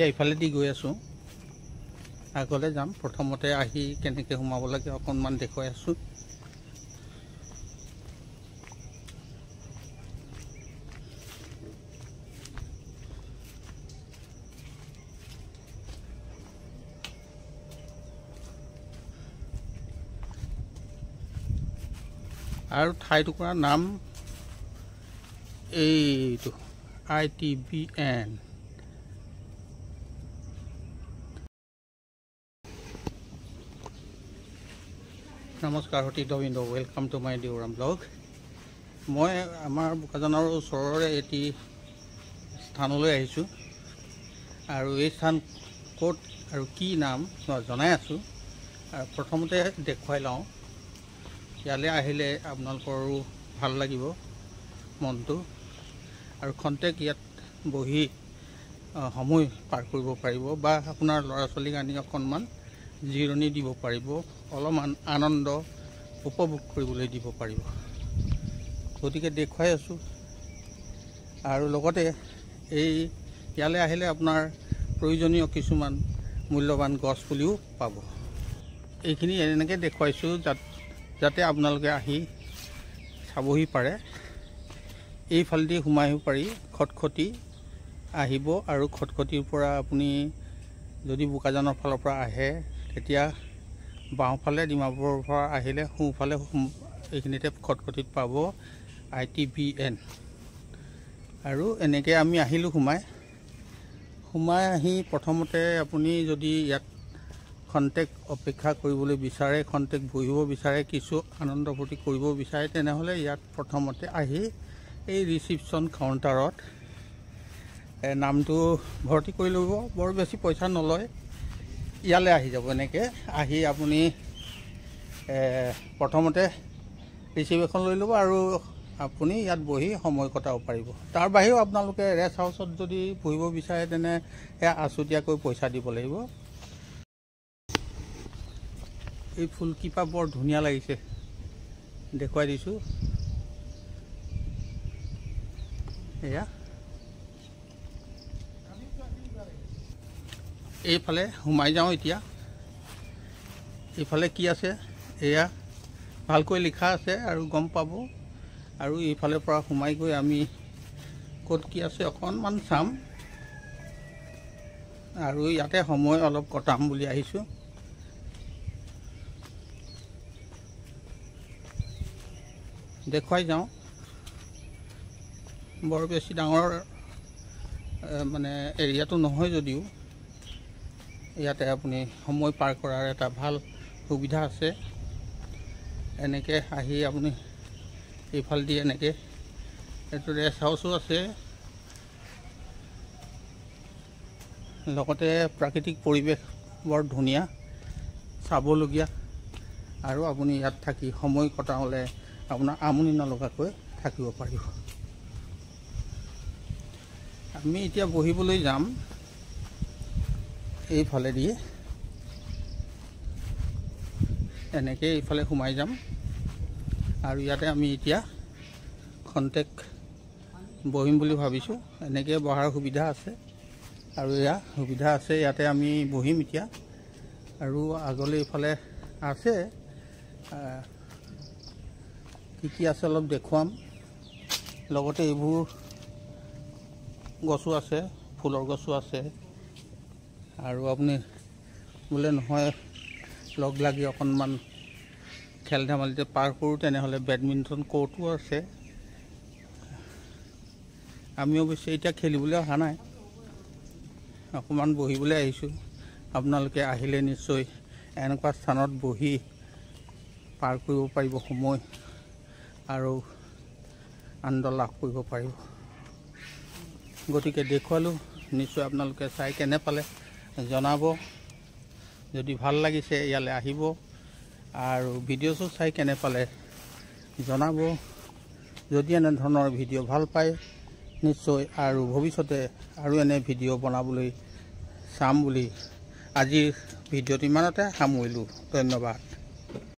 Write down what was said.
এতিয়া ইফালেদি গৈ আছোঁ আগলৈ যাম প্ৰথমতে আহি কেনেকৈ সোমাব লাগে অকণমান দেখুৱাই আছোঁ আৰু ঠাইটুকুৰাৰ নাম এইটো আই টি বি এন নমস্কাৰ সতী সতীৰ্থবৃন্দ welcome to my Deoram blog মই আমাৰ বোকাজানৰ ওচৰৰে এটি স্থানলৈ আহিছোঁ আৰু এই স্থান ক'ত আৰু কি নাম জনাই আছোঁ আৰু প্ৰথমতে দেখুৱাই লওঁ ইয়ালৈ আহিলে আপোনালোকৰো ভাল লাগিব মনটো আৰু খন্তেক ইয়াত বহি সময় পাৰ কৰিব পাৰিব বা আপোনাৰ ল'ৰা ছোৱালীক আনি অকণমান জিৰণি দিব পাৰিব অলপমান আনন্দ উপভোগ কৰিবলৈ দিব পাৰিব গতিকে দেখুৱাই আছোঁ আৰু লগতে এই ইয়ালৈ আহিলে আপোনাৰ প্ৰয়োজনীয় কিছুমান মূল্যৱান গছ পুলিও পাব এইখিনি এনেকৈ দেখুৱাইছোঁ যাতে আপোনালোকে আহি চাবহি পাৰে এইফালেদি সোমাই পাৰি খটখটি আহিব আৰু খটখটিৰ পৰা আপুনি যদি বোকাজানৰ ফালৰ পৰা আহে তেতিয়া বাওঁফালে ডিমাপুৰৰ পৰা আহিলে সোঁফালে এইখিনিতে খটখটিত পাব আই টি বি এন আৰু এনেকৈ আমি আহিলোঁ সোমাই সোমাই আহি প্ৰথমতে আপুনি যদি ইয়াত খন্তেক অপেক্ষা কৰিবলৈ বিচাৰে খন্তেক বহিব বিচাৰে কিছু আনন্দ ফূৰ্তি কৰিব বিচাৰে তেনেহ'লে ইয়াত প্ৰথমতে আহি এই ৰিচিপশ্যন কাউণ্টাৰত নামটো ভৰ্তি কৰি ল'ব বৰ বেছি পইচা নলয় ইয়ালৈ আহি যাব এনেকৈ আহি আপুনি প্ৰথমতে ৰিচিপ এখন লৈ ল'ব আৰু আপুনি ইয়াত বহি সময় কটাব পাৰিব তাৰ বাহিৰেও আপোনালোকে ৰেষ্ট হাউচত যদি ফুৰিব বিচাৰে তেনে সেয়া আছুতীয়াকৈ পইচা দিব লাগিব এই ফুলকেইপাহ বৰ ধুনীয়া লাগিছে দেখুৱাই দিছোঁ এয়া এইফালে সোমাই যাওঁ এতিয়া এইফালে কি আছে এয়া ভালকৈ লিখা আছে আৰু গম পাব আৰু এইফালৰ পৰা সোমাই গৈ আমি ক'ত কি আছে অকণমান চাম আৰু ইয়াতে সময় অলপ কটাম বুলি আহিছোঁ দেখুৱাই যাওঁ বৰ বেছি ডাঙৰ মানে এৰিয়াটো নহয় যদিও ইয়াতে আপুনি সময় পাৰ কৰাৰ এটা ভাল সুবিধা আছে এনেকৈ আহি আপুনি এইফাল দি এনেকৈ এইটো ৰেষ্ট হাউচো আছে লগতে প্ৰাকৃতিক পৰিৱেশ বৰ ধুনীয়া চাবলগীয়া আৰু আপুনি ইয়াত থাকি সময় কটাবলৈ আপোনাৰ আমনি নলগাকৈ থাকিব পাৰিব আমি এতিয়া বহিবলৈ যাম এইফালেদি এনেকৈ এইফালে সোমাই যাম আৰু ইয়াতে আমি এতিয়া খন্তেক বহিম বুলি ভাবিছোঁ এনেকৈ বহাৰ সুবিধা আছে আৰু ইয়াত সুবিধা আছে ইয়াতে আমি বহিম এতিয়া আৰু আগলৈ এইফালে আছে কি কি আছে অলপ দেখুৱাম লগতে এইবোৰ গছো আছে ফুলৰ গছো আছে আৰু আপুনি বোলে নহয় লগ লাগি অকণমান খেল ধেমালিতে পাৰ কৰোঁ তেনেহ'লে বেডমিণ্টন কৰ্টো আছে আমি অৱশ্যে এতিয়া খেলিবলৈ অহা নাই অকণমান বহিবলৈ আহিছোঁ আপোনালোকে আহিলে নিশ্চয় এনেকুৱা স্থানত বহি পাৰ কৰিব পাৰিব সময় আৰু আনন্দ লাভ কৰিব পাৰিব গতিকে দেখুৱালোঁ নিশ্চয় আপোনালোকে চাই কেনে পালে জনাব যদি ভাল লাগিছে ইয়ালে আহিব আৰু ভিডিঅ'টো চাই কেনে পালে জনাব যদি এনেধৰণৰ ভিডিঅ' ভাল পায় নিশ্চয় আৰু ভৱিষ্যতে আৰু এনে ভিডিঅ' বনাবলৈ চাম বুলি আজিৰ ভিডিঅ'টো ইমানতে সামৰিলোঁ ধন্যবাদ